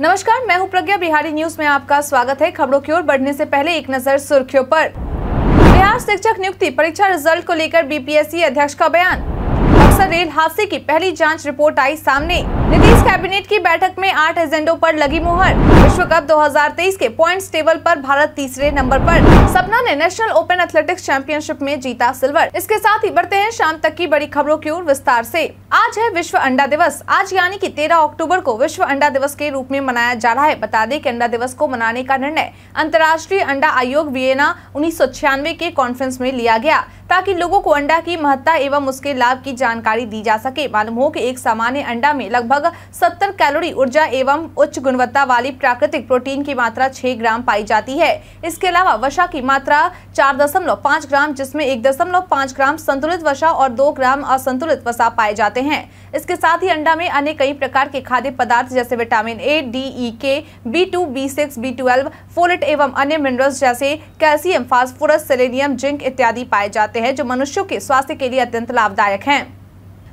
नमस्कार मैं हूं प्रज्ञा बिहारी न्यूज में आपका स्वागत है खबरों की ओर बढ़ने से पहले एक नजर सुर्खियों पर बिहार शिक्षक नियुक्ति परीक्षा रिजल्ट को लेकर बीपीएससी अध्यक्ष का बयान अक्सर रेल हादसे की पहली जांच रिपोर्ट आई सामने नीतीश कैबिनेट की बैठक में आठ एजेंडों पर लगी मुहर विश्व कप 2023 के पॉइंट्स टेबल पर भारत तीसरे नंबर पर सपना ने नेशनल ओपन एथलेटिक्स चैंपियनशिप में जीता सिल्वर इसके साथ ही बढ़ते हैं शाम तक की बड़ी खबरों की ओर विस्तार से आज है विश्व अंडा दिवस आज यानी कि 13 अक्टूबर को विश्व अंडा दिवस के रूप में मनाया जा रहा है बता दें की अंडा दिवस को मनाने का निर्णय अंतर्राष्ट्रीय अंडा आयोग वियना उन्नीस के कॉन्फ्रेंस में लिया गया ताकि लोगो को अंडा की महत्ता एवं उसके लाभ की जानकारी दी जा सके मालूम हो की एक सामान्य अंडा में लगभग लगभग 70 कैलोरी ऊर्जा एवं उच्च गुणवत्ता वाली प्राकृतिक प्रोटीन की मात्रा 6 ग्राम पाई जाती है इसके अलावा वसा की मात्रा 4.5 ग्राम जिसमें 1.5 ग्राम संतुलित वसा और 2 ग्राम असंतुलित वसा पाए जाते हैं इसके साथ ही अंडा में अन्य कई प्रकार के खाद्य पदार्थ जैसे vitamin A D E K B two B six B twelve folate एवं अन्य मिनरल्स जैसे कैल्सियम फास्फोरस सेलेनियम जिंक इत्यादि पाए जाते हैं जो मनुष्यों के स्वास्थ्य के लिए अत्यंत लाभदायक हैं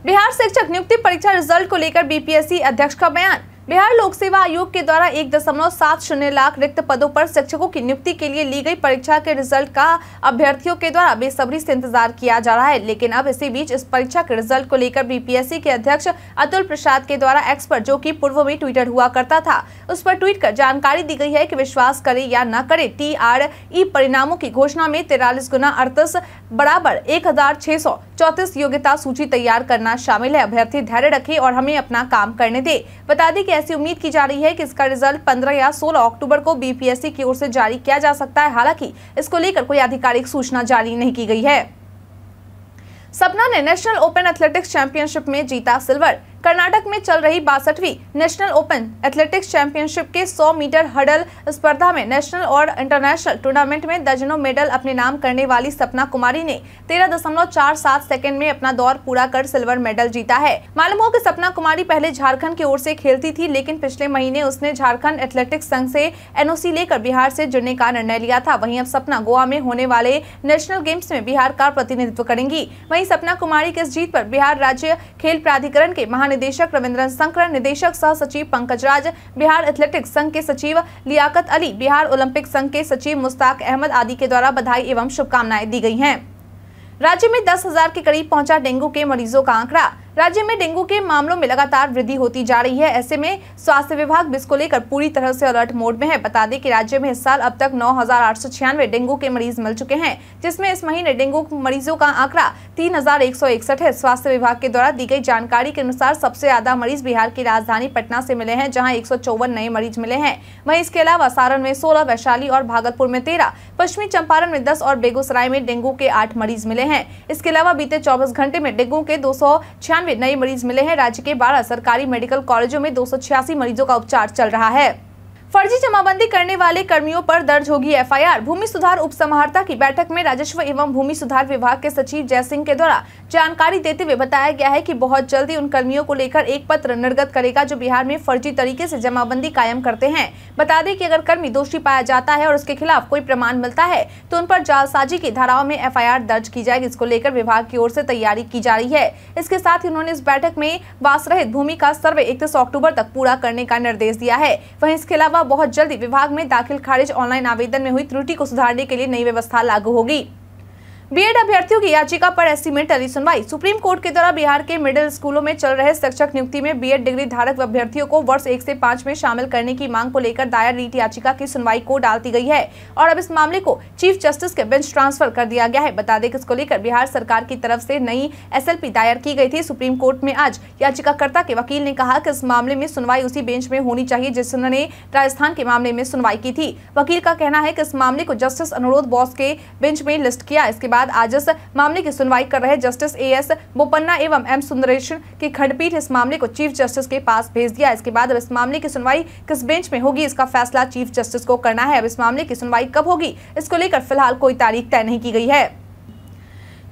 बिहार शिक्षक नियुक्ति परीक्षा रिजल्ट को लेकर बीपीएससी अध्यक्ष का बयान बिहार लोक सेवा आयोग के द्वारा एक दशमलव सात शून्य लाख रिक्त पदों पर शिक्षकों की नियुक्ति के लिए ली गई परीक्षा के रिजल्ट का अभ्यर्थियों के द्वारा बेसब्री से इंतजार किया जा रहा है लेकिन अब इसी बीच इस परीक्षा के रिजल्ट को लेकर बीपीएससी के अध्यक्ष अतुल प्रसाद के द्वारा एक्सपर्ट जो कि पूर्व में ट्विटर हुआ करता था उस पर ट्वीट कर जानकारी दी गई है की विश्वास करे या न करे टी आर ई परिणामों की घोषणा में तिरालीस गुना अड़तीस बराबर एक हजार छह सौ चौतीस योग्यता सूची तैयार करना शामिल है अभ्यर्थी धैर्य रखे और हमें अपना काम करने दे बता दें ऐसी उम्मीद की जा रही है कि इसका रिजल्ट 15 या 16 अक्टूबर को बीपीएससी की ओर से जारी किया जा सकता है हालांकि इसको लेकर कोई आधिकारिक सूचना जारी नहीं की गई है सपना ने नेशनल ओपन एथलेटिक्स चैंपियनशिप में जीता सिल्वर कर्नाटक में चल रही बासठवीं नेशनल ओपन एथलेटिक्स चैंपियनशिप के 100 मीटर हडल स्पर्धा में नेशनल और इंटरनेशनल टूर्नामेंट में दर्जनों मेडल अपने नाम करने वाली सपना कुमारी ने तेरह दशमलव चार सात सेकंड में अपना दौर पूरा कर सिल्वर मेडल जीता है मालूम हो कि सपना कुमारी पहले झारखंड की ओर से खेलती थी लेकिन पिछले महीने उसने झारखंड एथलेटिक्स संघ से एनओसी लेकर बिहार से जुड़ने का निर्णय लिया था वहीं अब सपना गोवा में होने वाले नेशनल गेम्स में बिहार का प्रतिनिधित्व करेंगी वहीं सपना कुमारी की इस जीत पर बिहार राज्य खेल प्राधिकरण के महान महानिदेशक रविन्द्र शंकर निदेशक सह सचिव पंकज राज बिहार एथलेटिक्स संघ के सचिव लियाकत अली बिहार ओलंपिक संघ के सचिव मुश्ताक अहमद आदि के द्वारा बधाई एवं शुभकामनाएं दी गई हैं राज्य में दस हजार के करीब पहुंचा डेंगू के मरीजों का आंकड़ा राज्य में डेंगू के मामलों में लगातार वृद्धि होती जा रही है ऐसे में स्वास्थ्य विभाग इसको लेकर पूरी तरह से अलर्ट मोड में है बता दें कि राज्य में इस साल अब तक नौ डेंगू के मरीज मिल चुके हैं जिसमें इस महीने डेंगू मरीजों का आंकड़ा तीन है स्वास्थ्य विभाग के द्वारा दी गई जानकारी के अनुसार सबसे ज्यादा मरीज बिहार की राजधानी पटना से मिले हैं जहाँ एक नए मरीज मिले हैं वही इसके अलावा सारण में सोलह वैशाली और भागलपुर में तेरह पश्चिमी चंपारण में दस और बेगूसराय में डेंगू के आठ मरीज मिले हैं इसके अलावा बीते चौबीस घंटे में डेंगू के दो सौ नए मरीज मिले हैं राज्य के बारह सरकारी मेडिकल कॉलेजों में दो मरीजों का उपचार चल रहा है फर्जी जमाबंदी करने वाले कर्मियों पर दर्ज होगी एफआईआर भूमि सुधार उपसमाहर्ता की बैठक में राजस्व एवं भूमि सुधार विभाग के सचिव जय सिंह के द्वारा जानकारी देते हुए बताया गया है कि बहुत जल्दी उन कर्मियों को लेकर एक पत्र निर्गत करेगा जो बिहार में फर्जी तरीके से जमाबंदी कायम करते हैं बता दें की अगर कर्मी दोषी पाया जाता है और उसके खिलाफ कोई प्रमाण मिलता है तो उन पर जालसाजी की धाराओं में एफ दर्ज की जाएगी इसको लेकर विभाग की ओर से तैयारी की जा रही है इसके साथ ही उन्होंने इस बैठक में वास रहित भूमि का सर्वे इकतीस अक्टूबर तक पूरा करने का निर्देश दिया है वही इसके अलावा बहुत जल्दी विभाग में दाखिल खारिज ऑनलाइन आवेदन में हुई त्रुटि को सुधारने के लिए नई व्यवस्था लागू होगी बीएड अभ्यर्थियों की याचिका पर एससी में टली सुनवाई सुप्रीम कोर्ट के द्वारा बिहार के मिडिल स्कूलों में चल रहे शिक्षक नियुक्ति में बीएड डिग्री धारक अभ्यर्थियों को वर्ष एक से पाँच में शामिल करने की मांग को लेकर दायर रीट याचिका की सुनवाई को डाल दी गई है और अब इस मामले को चीफ जस्टिस के बेंच ट्रांसफर कर दिया गया है बता दें कि इसको लेकर बिहार सरकार की तरफ से नई एस दायर की गई थी सुप्रीम कोर्ट में आज याचिकाकर्ता के वकील ने कहा कि इस मामले में सुनवाई उसी बेंच में होनी चाहिए जिसने राजस्थान के मामले में सुनवाई की थी वकील का कहना है कि इस मामले को जस्टिस अनुरोध बॉस के बेंच में लिस्ट किया इसके बाद बाद आज इस मामले की सुनवाई कर रहे जस्टिस ए एस बोपन्ना एवं एम सुंदरेश की खंडपीठ इस मामले को चीफ जस्टिस के पास भेज दिया इसके बाद अब इस मामले की सुनवाई किस बेंच में होगी इसका फैसला चीफ जस्टिस को करना है अब इस मामले की सुनवाई कब होगी इसको लेकर फिलहाल कोई तारीख तय नहीं की गई है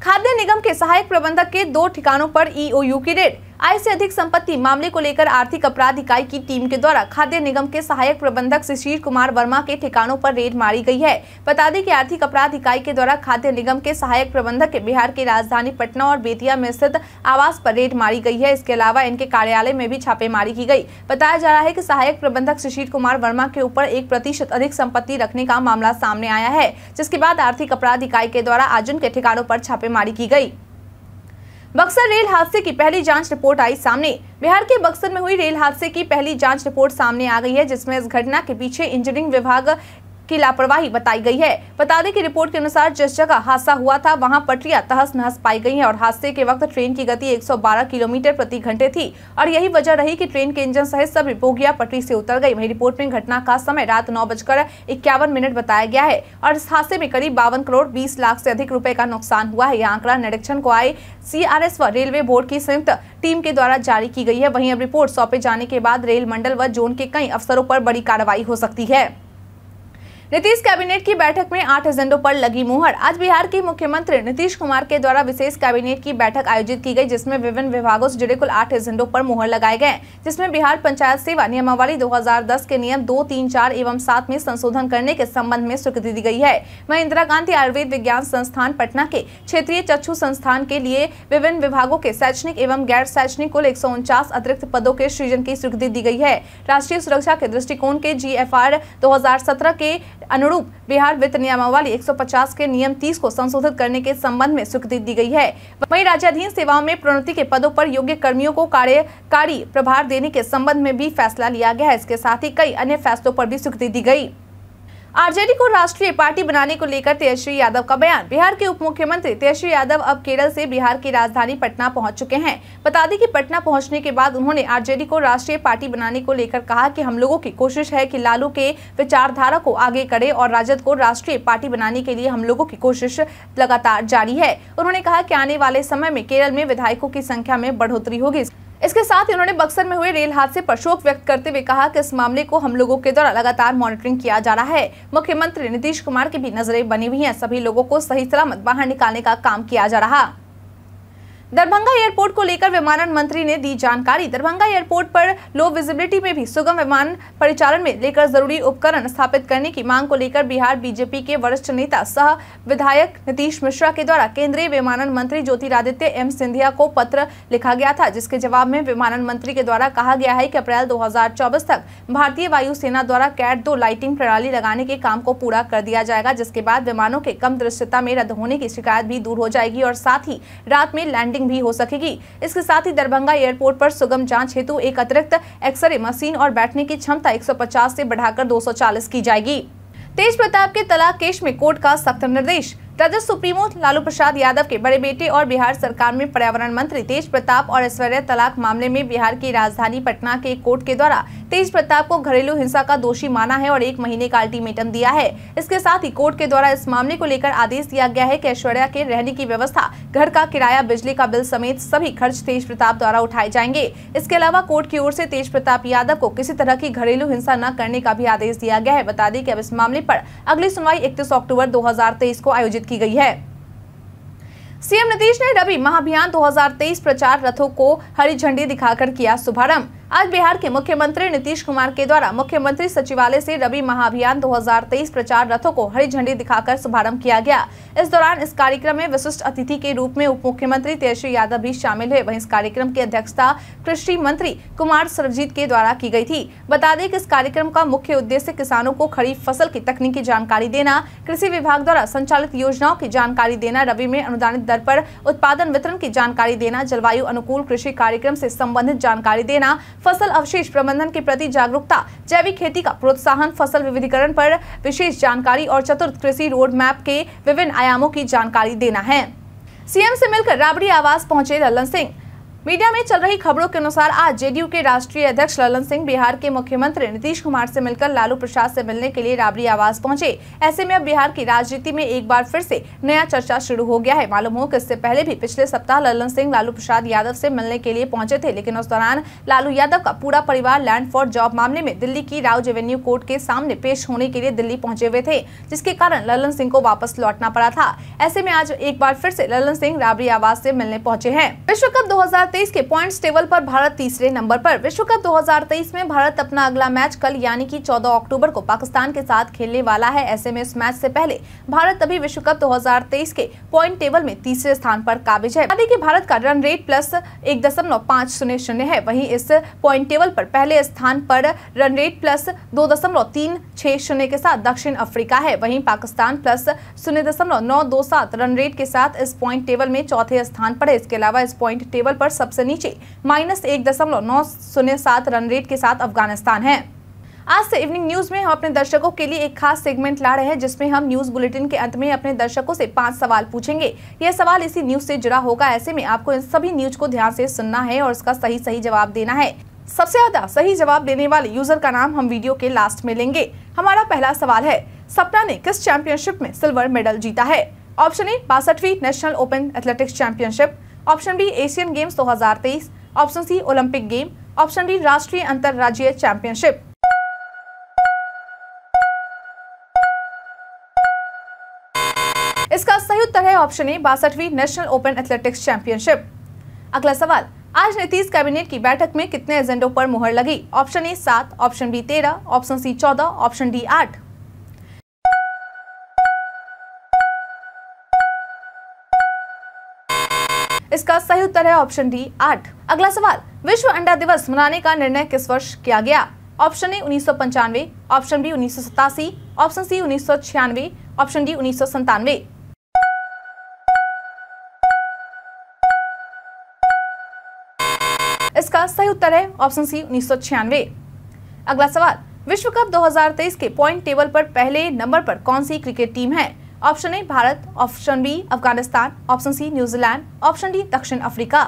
खाद्य निगम के सहायक प्रबंधक के दो ठिकानों पर ईओयू e की डेट आय से अधिक संपत्ति मामले को लेकर आर्थिक अपराध इकाई की टीम के द्वारा खाद्य निगम के सहायक प्रबंधक शिशिर कुमार वर्मा के ठिकानों पर रेड मारी गई है बता दें कि आर्थिक अपराध इकाई के द्वारा खाद्य निगम के सहायक प्रबंधक के बिहार की राजधानी पटना और बेतिया में स्थित आवास पर रेड मारी गई है इसके अलावा इनके कार्यालय में भी छापेमारी की गई बताया जा रहा है की सहायक प्रबंधक शिशिर कुमार वर्मा के ऊपर एक प्रतिशत अधिक संपत्ति रखने का मामला सामने आया है जिसके बाद आर्थिक अपराध इकाई के द्वारा अर्जुन के ठिकानों पर छापेमारी की गई बक्सर रेल हादसे की पहली जांच रिपोर्ट आई सामने बिहार के बक्सर में हुई रेल हादसे की पहली जांच रिपोर्ट सामने आ गई है जिसमें इस घटना के पीछे इंजीनियरिंग विभाग की लापरवाही बताई गई है बता दें कि रिपोर्ट के अनुसार जिस जगह हादसा हुआ था वहां पटरियां तहस नहस पाई गई हैं और हादसे के वक्त ट्रेन की गति 112 किलोमीटर प्रति घंटे थी और यही वजह रही कि ट्रेन के इंजन सहित सभी बोगिया पटरी से उतर गई वही रिपोर्ट में घटना का समय रात नौ बजकर इक्यावन मिनट बताया गया है और इस हादसे में करीब बावन करोड़ बीस लाख से अधिक रुपए का नुकसान हुआ है यह आंकड़ा निरीक्षण को आए सीआरएस व रेलवे बोर्ड की संयुक्त टीम के द्वारा जारी की गई है वहीं अब रिपोर्ट सौंपे जाने के बाद रेल मंडल व जोन के कई अफसरों पर बड़ी कार्रवाई हो सकती है नीतीश कैबिनेट की बैठक में आठ एजेंडों पर लगी मुहर आज बिहार के मुख्यमंत्री नीतीश कुमार के द्वारा विशेष कैबिनेट की बैठक आयोजित की गई जिसमें विभिन्न विभागों से जुड़े कुल आठ एजेंडों पर मुहर लगाए गए जिसमें बिहार पंचायत सेवा नियमावली 2010 के नियम दो तीन चार एवं सात में संशोधन करने के संबंध में स्वीकृति दी गई है वह इंदिरा गांधी आयुर्वेद विज्ञान संस्थान पटना के क्षेत्रीय चक्षु संस्थान के लिए विभिन्न विभागों के शैक्षणिक एवं गैर शैक्षणिक कुल एक अतिरिक्त पदों के सृजन की स्वीकृति दी गई है राष्ट्रीय सुरक्षा के दृष्टिकोण के जी एफ के अनुरूप बिहार वित्त नियमावली 150 के नियम 30 को संशोधित करने के संबंध में स्वीकृति दी गई है वही राज्याधीन सेवाओं में प्रोन्नति के पदों पर योग्य कर्मियों को कार्यकारी प्रभार देने के संबंध में भी फैसला लिया गया है इसके साथ ही कई अन्य फैसलों पर भी स्वीकृति दी गयी आरजेडी को राष्ट्रीय पार्टी बनाने को लेकर तेजस्वी यादव का बयान बिहार के उप मुख्यमंत्री तेजस्वी यादव अब केरल से बिहार की राजधानी पटना पहुंच चुके हैं बता दें कि पटना पहुंचने के बाद उन्होंने आरजेडी को राष्ट्रीय पार्टी बनाने को लेकर कहा कि हम लोगों की कोशिश है कि लालू के विचारधारा को आगे करे और राजद को राष्ट्रीय पार्टी बनाने के लिए हम लोगों की कोशिश लगातार जारी है उन्होंने कहा की आने वाले समय में केरल में विधायकों की संख्या में बढ़ोतरी होगी इसके साथ ही उन्होंने बक्सर में हुए रेल हादसे पर शोक व्यक्त करते हुए कहा कि इस मामले को हम लोगों के द्वारा लगातार मॉनिटरिंग किया जा रहा है मुख्यमंत्री नीतीश कुमार की भी नजरें बनी हुई हैं सभी लोगों को सही सलामत बाहर निकालने का काम किया जा रहा दरभंगा एयरपोर्ट को लेकर विमानन मंत्री ने दी जानकारी दरभंगा एयरपोर्ट पर लो विजिबिलिटी में भी सुगम विमान परिचालन में लेकर जरूरी उपकरण स्थापित करने की मांग को लेकर बिहार बीजेपी के वरिष्ठ नेता सह विधायक नीतीश मिश्रा के द्वारा केंद्रीय विमानन मंत्री ज्योतिरादित्य एम सिंधिया को पत्र लिखा गया था जिसके जवाब में विमानन मंत्री के द्वारा कहा गया है की अप्रैल दो तक भारतीय वायुसेना द्वारा कैट दो लाइटिंग प्रणाली लगाने के काम को पूरा कर दिया जाएगा जिसके बाद विमानों के कम दृश्यता में रद्द होने की शिकायत भी दूर हो जाएगी और साथ ही रात में लैंडिंग रिपोर्टिंग भी हो सकेगी इसके साथ ही दरभंगा एयरपोर्ट पर सुगम जांच हेतु एक अतिरिक्त एक्सरे मशीन और बैठने की क्षमता 150 से बढ़ाकर 240 की जाएगी तेज प्रताप के तलाक केस में कोर्ट का सख्त निर्देश राजद सुप्रीमो लालू प्रसाद यादव के बड़े बेटे और बिहार सरकार में पर्यावरण मंत्री तेज प्रताप और ऐश्वर्या तलाक मामले में बिहार की राजधानी पटना के कोर्ट के द्वारा तेज प्रताप को घरेलू हिंसा का दोषी माना है और एक महीने का अल्टीमेटम दिया है इसके साथ ही कोर्ट के द्वारा इस मामले को लेकर आदेश दिया गया है की ऐश्वर्या के रहने की व्यवस्था घर का किराया बिजली का बिल समेत सभी खर्च तेज प्रताप द्वारा उठाए जाएंगे इसके अलावा कोर्ट की ओर ऐसी तेज प्रताप यादव को किसी तरह की घरेलू हिंसा न करने का भी आदेश दिया गया है बता दें की अब इस मामले आरोप अगली सुनवाई इकतीस अक्टूबर दो को आयोजित की गई है सीएम नीतीश ने रबी महाभियान 2023 प्रचार रथों को हरी झंडी दिखाकर किया शुभारंभ आज बिहार के मुख्यमंत्री नीतीश कुमार के द्वारा मुख्यमंत्री सचिवालय से रबी महाअभियान 2023 प्रचार रथों को हरी झंडी दिखाकर शुभारंभ किया गया इस दौरान इस कार्यक्रम में विशिष्ट अतिथि के रूप में उप मुख्यमंत्री तेजस्वी यादव भी शामिल हुए वहीं इस कार्यक्रम की अध्यक्षता कृषि मंत्री कुमार सरबजीत के द्वारा की गयी थी बता दें कि इस कार्यक्रम का मुख्य उद्देश्य किसानों को खरीफ फसल की तकनीकी जानकारी देना कृषि विभाग द्वारा संचालित योजनाओं की जानकारी देना रबी में अनुदानित दर आरोप उत्पादन वितरण की जानकारी देना जलवायु अनुकूल कृषि कार्यक्रम ऐसी संबंधित जानकारी देना फसल अवशेष प्रबंधन के प्रति जागरूकता जैविक खेती का प्रोत्साहन फसल विविधीकरण पर विशेष जानकारी और चतुर्थ कृषि रोड मैप के विभिन्न आयामों की जानकारी देना है सीएम से मिलकर राबड़ी आवास पहुंचे लल्लन सिंह मीडिया में चल रही खबरों के अनुसार आज जेडीयू के राष्ट्रीय अध्यक्ष ललन सिंह बिहार के मुख्यमंत्री नीतीश कुमार से मिलकर लालू प्रसाद से मिलने के लिए राबड़ी आवास पहुंचे ऐसे में अब बिहार की राजनीति में एक बार फिर से नया चर्चा शुरू हो गया है मालूम हो कि इससे पहले भी पिछले सप्ताह ललन सिंह लालू प्रसाद यादव से मिलने के लिए पहुंचे थे लेकिन उस दौरान लालू यादव का पूरा परिवार लैंड फॉर जॉब मामले में दिल्ली की राउज एवेन्यू कोर्ट के सामने पेश होने के लिए दिल्ली पहुंचे हुए थे जिसके कारण ललन सिंह को वापस लौटना पड़ा था ऐसे में आज एक बार फिर से ललन सिंह राबड़ी आवास से मिलने पहुंचे हैं विश्व कप दो 2023 के पॉइंट्स टेबल पर भारत तीसरे नंबर पर विश्व कप 2023 में भारत अपना अगला मैच कल यानी कि 14 अक्टूबर को पाकिस्तान के साथ खेलने वाला है ऐसे में इस मैच से पहले भारत अभी विश्व कप 2023 के पॉइंट टेबल में तीसरे स्थान पर काबिज है यदि कि भारत का रन रेट प्लस एक दशमलव पाँच शून्य शून्य है वही इस पॉइंट टेबल आरोप पहले स्थान पर रन रेट प्लस दो दशमलव तीन छह शून्य के साथ दक्षिण अफ्रीका है वहीं पाकिस्तान प्लस शून्य दशमलव नौ दो सात रन रेट के साथ इस पॉइंट टेबल में चौथे स्थान पर है इसके अलावा इस पॉइंट टेबल पर सबसे नीचे माइनस एक दशमलव नौ शून्य सात रन रेट के साथ अफगानिस्तान है आज से इवनिंग न्यूज में हम अपने दर्शकों के लिए एक खास सेगमेंट ला रहे हैं जिसमें हम न्यूज बुलेटिन के अंत में अपने दर्शकों से पांच सवाल पूछेंगे यह सवाल इसी न्यूज से जुड़ा होगा ऐसे में आपको इन सभी न्यूज को ध्यान से सुनना है और इसका सही सही जवाब देना है सबसे ज्यादा सही जवाब देने वाले यूजर का नाम हम वीडियो के लास्ट में लेंगे हमारा पहला सवाल है सपना ने किस चैंपियनशिप में सिल्वर मेडल जीता है ऑप्शन ए बासठवीं national open athletics championship option B Asian Games 2023 option C Olympic game option D राष्ट्रीय अंतर्राज्यीय चैंपियनशिप इसका सही उत्तर है ऑप्शन ए बासठवीं नेशनल ओपन एथलेटिक्स चैंपियनशिप अगला सवाल आज नीतीश कैबिनेट की बैठक में कितने एजेंडों पर मुहर लगी ऑप्शन ए सात ऑप्शन बी तेरह ऑप्शन सी चौदह ऑप्शन डी आठ इसका सही उत्तर है ऑप्शन डी आठ अगला सवाल विश्व अंडा दिवस मनाने का निर्णय किस वर्ष किया गया ऑप्शन ए उन्नीस ऑप्शन बी उन्नीस ऑप्शन सी उन्नीस ऑप्शन डी उन्नीस इसका सही उत्तर है ऑप्शन सी उन्नीस अगला सवाल विश्व कप 2023 के पॉइंट टेबल पर पहले नंबर पर कौन सी क्रिकेट टीम है option A Bharat option B Afghanistan option C New Zealand option D दक्षिण अफ्रीका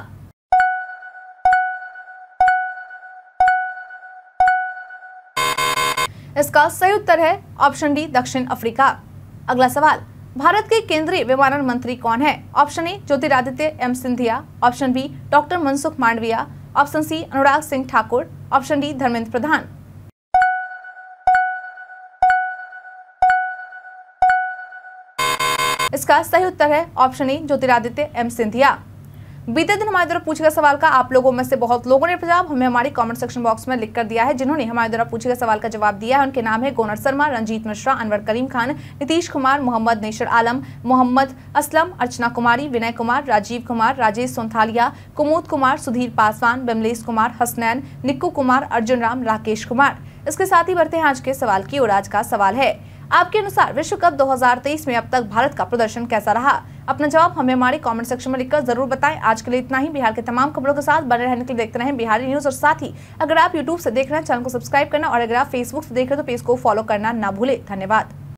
इसका सही उत्तर है ऑप्शन डी दक्षिण अफ्रीका अगला सवाल भारत के केंद्रीय विमानन मंत्री कौन है option A Jyotiraditya M Scindia option B doctor Mansukh Mandaviya option C Anurag Singh Thakur option D Dharmendra Pradhan इसका सही उत्तर है option A Jyotiraditya M Scindia बीते दिन हमारे द्वारा पूछे गए सवाल का आप लोगों में से बहुत लोगों ने जवाब हमें हमारे कमेंट सेक्शन बॉक्स में लिख कर दिया है जिन्होंने हमारे द्वारा पूछे गए सवाल का जवाब दिया है उनके नाम है गोनर शर्मा रंजीत मिश्रा अनवर करीम खान नीतीश कुमार मोहम्मद नेशर आलम मोहम्मद असलम अर्चना कुमारी विनय कुमार राजीव कुमार राजेश सोंथालिया कुमोद कुमार सुधीर पासवान बिमलेश कुमार हसनैन निक्कू कुमार अर्जुन राम राकेश कुमार इसके साथ ही बढ़ते हैं आज के सवाल की और आज का सवाल है आपके अनुसार विश्व कप 2023 में अब तक भारत का प्रदर्शन कैसा रहा अपना जवाब हमें हमारे कमेंट सेक्शन में लिखकर जरूर बताएं आज के लिए इतना ही बिहार के तमाम खबरों के साथ बने रहने के लिए देखते रहें बिहारी न्यूज और साथ ही अगर आप यूट्यूब से देख रहे हैं चैनल को सब्सक्राइब करना और अगर आप फेसबुक से देख रहे हैं तो पेज को फॉलो करना ना भूले धन्यवाद